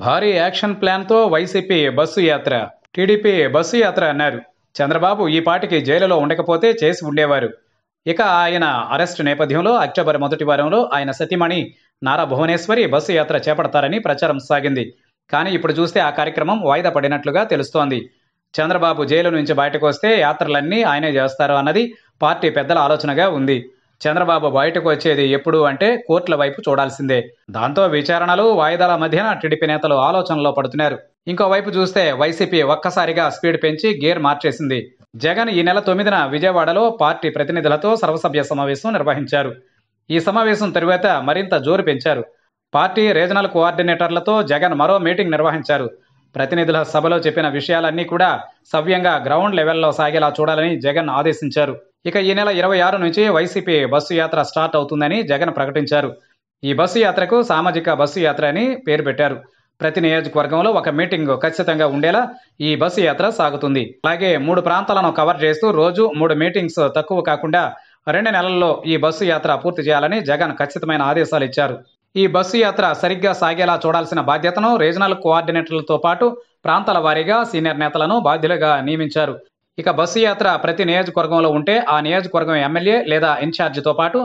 భారీ యాక్షన్ ప్లాన్తో వైసీపీ బస్సు యాత్ర టీడీపీ బస్సు యాత్ర అన్నారు చంద్రబాబు ఈ పాటికి జైలులో ఉండకపోతే చేసి ఉండేవారు ఇక ఆయన అరెస్టు నేపథ్యంలో అక్టోబర్ మొదటి వారంలో ఆయన సతీమణి నారా భువనేశ్వరి బస్సు యాత్ర చేపడతారని ప్రచారం సాగింది కానీ ఇప్పుడు చూస్తే ఆ కార్యక్రమం వాయిదా పడినట్లుగా తెలుస్తోంది చంద్రబాబు జైలు నుంచి బయటకు వస్తే యాత్రలన్నీ ఆయనే చేస్తారు అన్నది పార్టీ పెద్దల ఆలోచనగా ఉంది చంద్రబాబు బయటకు వచ్చేది ఎప్పుడు అంటే కోర్టుల వైపు చూడాల్సిందే దాంతో విచారణలు వాయిదాల మధ్యన టీడీపీ నేతలు ఆలోచనలో పడుతున్నారు ఇంకోవైపు చూస్తే వైసీపీ ఒక్కసారిగా స్పీడ్ పెంచి గేర్ మార్చేసింది జగన్ ఈ నెల తొమ్మిదిన విజయవాడలో పార్టీ ప్రతినిధులతో సర్వసభ్య సమావేశం నిర్వహించారు ఈ సమావేశం తరువాత మరింత జోరు పెంచారు పార్టీ రీజనల్ కోఆర్డినేటర్లతో జగన్ మరో మీటింగ్ నిర్వహించారు ప్రతినిధుల సభలో చెప్పిన విషయాలన్నీ కూడా సవ్యంగా గ్రౌండ్ లెవెల్లో సాగేలా చూడాలని జగన్ ఆదేశించారు ఇక ఈ నెల ఇరవై ఆరు నుంచి వైసీపీ బస్సు యాత్ర స్టార్ట్ అవుతుందని జగన్ ప్రకటించారు ఈ బస్సు యాత్రకు సామాజిక బస్సు యాత్ర అని పేరు పెట్టారు ప్రతి నియోజకవర్గంలో ఒక మీటింగ్ ఖచ్చితంగా ఉండేలా ఈ బస్సు యాత్ర సాగుతుంది అలాగే మూడు ప్రాంతాలను కవర్ చేస్తూ రోజు మూడు మీటింగ్స్ తక్కువ కాకుండా రెండు నెలల్లో ఈ బస్సు యాత్ర పూర్తి చేయాలని జగన్ ఖచ్చితమైన ఆదేశాలు ఇచ్చారు ఈ బస్సు యాత్ర సరిగ్గా సాగేలా చూడాల్సిన బాధ్యతను రీజనల్ కోఆర్డినేటర్లతో పాటు ప్రాంతాల వారీగా సీనియర్ నేతలను బాధ్యులుగా నియమించారు ఇక బస్సు యాత్ర ప్రతి నియోజకవర్గంలో ఉంటే ఆ నియోజకవర్గం ఎమ్మెల్యే లేదా ఇన్ఛార్జితో పాటు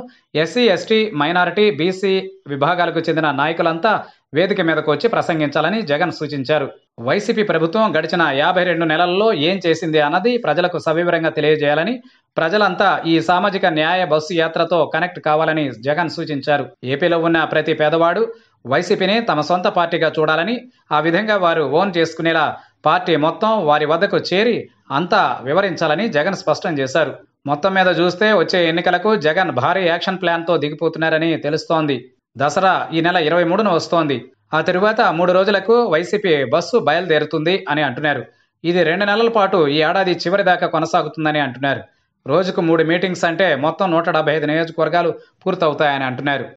ఎస్సీ ఎస్టీ మైనారిటీ బీసీ విభాగాలకు చెందిన నాయకులంతా వేదిక మీదకు వచ్చి ప్రసంగించాలని జగన్ సూచించారు వైసీపీ ప్రభుత్వం గడిచిన యాభై రెండు నెలల్లో ఏం చేసింది అన్నది ప్రజలకు సవివరంగా తెలియజేయాలని ప్రజలంతా ఈ సామాజిక న్యాయ బస్సు యాత్రతో కనెక్ట్ కావాలని జగన్ సూచించారు ఏపీలో ఉన్న ప్రతి పేదవాడు వైసీపీని తమ సొంత పార్టీగా చూడాలని ఆ విధంగా వారు ఓన్ చేసుకునేలా పార్టీ మొత్తం వారి వద్దకు చేరి అంతా వివరించాలని జగన్ స్పష్టం చేశారు మొత్తం మీద చూస్తే వచ్చే ఎన్నికలకు జగన్ భారీ యాక్షన్ ప్లాన్తో దిగిపోతున్నారని తెలుస్తోంది దసరా ఈ నెల ఇరవై మూడున వస్తోంది ఆ తరువాత మూడు రోజులకు వైసీపీ బస్సు బయలుదేరుతుంది అని అంటున్నారు ఇది రెండు నెలల పాటు ఈ ఏడాది చివరి దాకా కొనసాగుతుందని అంటున్నారు రోజుకు మూడు మీటింగ్స్ అంటే మొత్తం నూట డెబ్బై ఐదు నియోజకవర్గాలు పూర్తవుతాయని అంటున్నారు